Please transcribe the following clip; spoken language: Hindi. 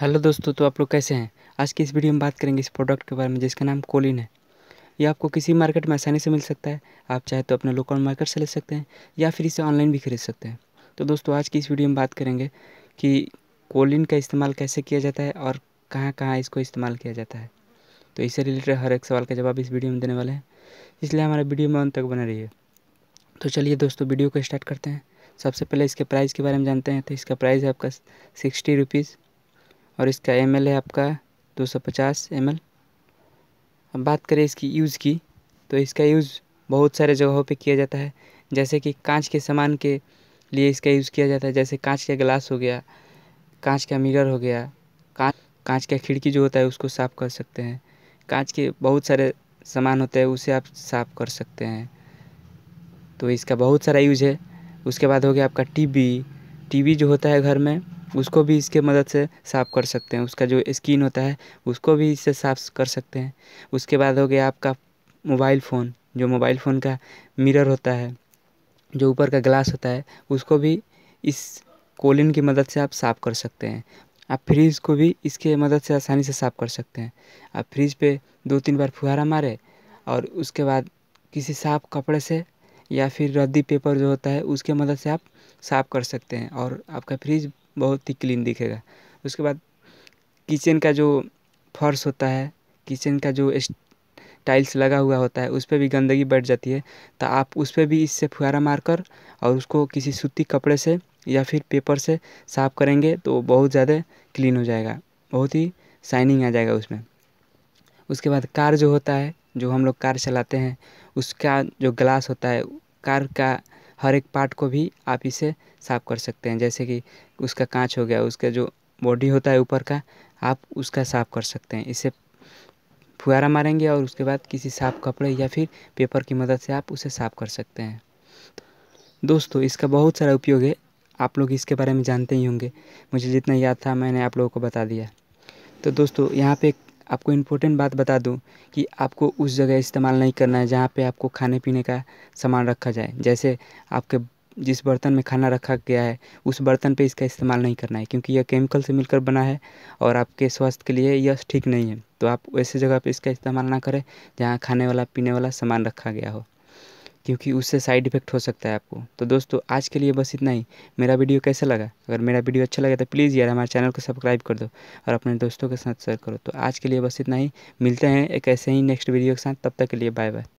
हेलो दोस्तों तो आप लोग कैसे हैं आज की इस वीडियो में बात करेंगे इस प्रोडक्ट के बारे में जिसका नाम कोलिन है ये आपको किसी मार्केट में आसानी से मिल सकता है आप चाहे तो अपने लोकल मार्केट से ले सकते हैं या फिर इसे ऑनलाइन भी खरीद सकते हैं तो दोस्तों आज की इस वीडियो में बात करेंगे कि कोलिन का इस्तेमाल कैसे किया जाता है और कहाँ कहाँ इसको इस्तेमाल किया जाता है तो इससे रिलेटेड हर एक सवाल का जवाब इस वीडियो में देने वाले हैं इसलिए हमारा वीडियो में तक बना है तो चलिए दोस्तों वीडियो को स्टार्ट करते हैं सबसे पहले इसके प्राइस के बारे में जानते हैं तो इसका प्राइस है आपका सिक्सटी रुपीज़ और इसका एम है आपका 250 सौ पचास अब बात करें इसकी यूज़ की तो इसका यूज़ बहुत सारे जगहों पे किया जाता है जैसे कि कांच के सामान के लिए इसका यूज़ किया जाता है जैसे कांच का गिलास हो गया कांच का मिरर हो गया कांच कांच का खिड़की जो होता है उसको साफ़ कर सकते हैं कांच के बहुत सारे सामान होते हैं उसे आप साफ़ कर सकते हैं तो इसका बहुत सारा यूज है उसके बाद हो गया आपका टी वी जो होता है घर में उसको भी इसके मदद से साफ़ कर सकते हैं उसका जो स्किन होता है उसको भी इससे साफ़ कर सकते हैं उसके बाद हो गया आपका मोबाइल फ़ोन जो मोबाइल फ़ोन का मिरर होता है जो ऊपर का ग्लास होता है उसको भी इस कोलिन की मदद से आप साफ़ कर सकते हैं आप फ्रिज को भी इसके मदद से आसानी से साफ़ कर सकते हैं आप फ्रिज पे दो तीन बार फुहारा मारे और उसके बाद किसी साफ कपड़े से या फिर रद्दी पेपर जो होता है उसके मदद से आप साफ़ कर सकते हैं और आपका फ्रिज बहुत ही क्लीन दिखेगा उसके बाद किचन का जो फर्श होता है किचन का जो टाइल्स लगा हुआ होता है उस पर भी गंदगी बैठ जाती है तो आप उस पर भी इससे फुहारा मार कर और उसको किसी सूती कपड़े से या फिर पेपर से साफ करेंगे तो बहुत ज़्यादा क्लीन हो जाएगा बहुत ही शाइनिंग आ जाएगा उसमें उसके बाद कार जो होता है जो हम लोग कार चलाते हैं उसका जो ग्लास होता है कार का हर एक पार्ट को भी आप इसे साफ़ कर सकते हैं जैसे कि उसका कांच हो गया उसका जो बॉडी होता है ऊपर का आप उसका साफ़ कर सकते हैं इसे फुहारा मारेंगे और उसके बाद किसी साफ़ कपड़े या फिर पेपर की मदद से आप उसे साफ़ कर सकते हैं दोस्तों इसका बहुत सारा उपयोग है आप लोग इसके बारे में जानते ही होंगे मुझे जितना याद था मैंने आप लोगों को बता दिया तो दोस्तों यहाँ पे एक आपको इम्पोर्टेंट बात बता दूं कि आपको उस जगह इस्तेमाल नहीं करना है जहाँ पे आपको खाने पीने का सामान रखा जाए जैसे आपके जिस बर्तन में खाना रखा गया है उस बर्तन पे इसका इस्तेमाल नहीं करना है क्योंकि यह केमिकल से मिलकर बना है और आपके स्वास्थ्य के लिए यह ठीक नहीं है तो आप ऐसे जगह पे इसका इस्तेमाल ना करें जहाँ खाने वाला पीने वाला सामान रखा गया हो क्योंकि उससे साइड इफ़ेक्ट हो सकता है आपको तो दोस्तों आज के लिए बस इतना ही मेरा वीडियो कैसा लगा अगर मेरा वीडियो अच्छा लगा तो प्लीज़ यार हमारे चैनल को सब्सक्राइब कर दो और अपने दोस्तों के साथ शेयर करो तो आज के लिए बस इतना ही मिलते हैं एक ऐसे ही नेक्स्ट वीडियो के साथ तब तक के लिए बाय बाय